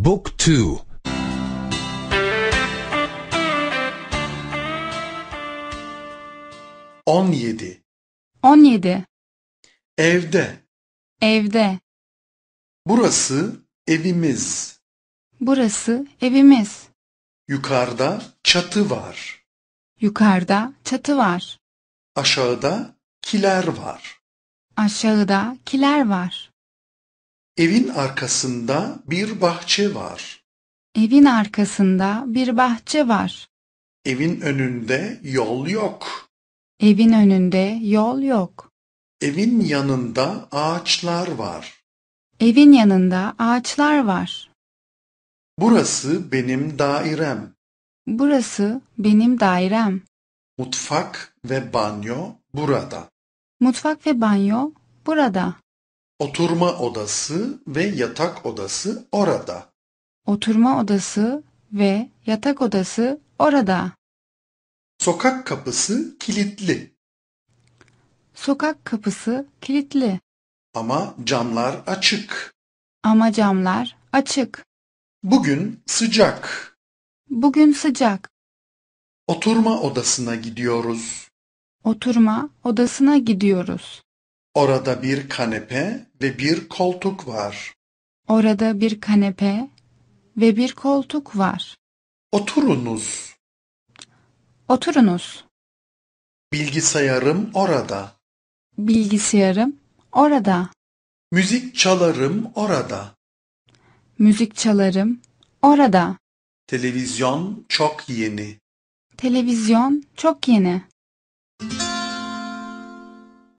Book 2 17 17 Evde Evde Burası evimiz. Burası evimiz. Yukarıda çatı var. Yukarıda çatı var. Aşağıda kiler var. Aşağıda kiler var. Evin arkasında bir bahçe var. Evin arkasında bir bahçe var. Evin önünde yol yok. Evin önünde yol yok. Evin yanında ağaçlar var. Evin yanında ağaçlar var. Burası benim dairem. Burası benim dairem. Mutfak ve banyo burada. Mutfak ve banyo burada. Oturma odası ve yatak odası orada. Oturma odası ve yatak odası orada. Sokak kapısı kilitli. Sokak kapısı kilitli. Ama camlar açık. Ama camlar açık. Bugün sıcak. Bugün sıcak. Oturma odasına gidiyoruz. Oturma odasına gidiyoruz. Orada bir kanepe ve bir koltuk var. Orada bir kanepe ve bir koltuk var. Oturunuz. Oturunuz. Bilgisayarım orada. Bilgisayarım orada. Müzik çalarım orada. Müzik çalarım orada. Televizyon çok yeni. Televizyon çok yeni.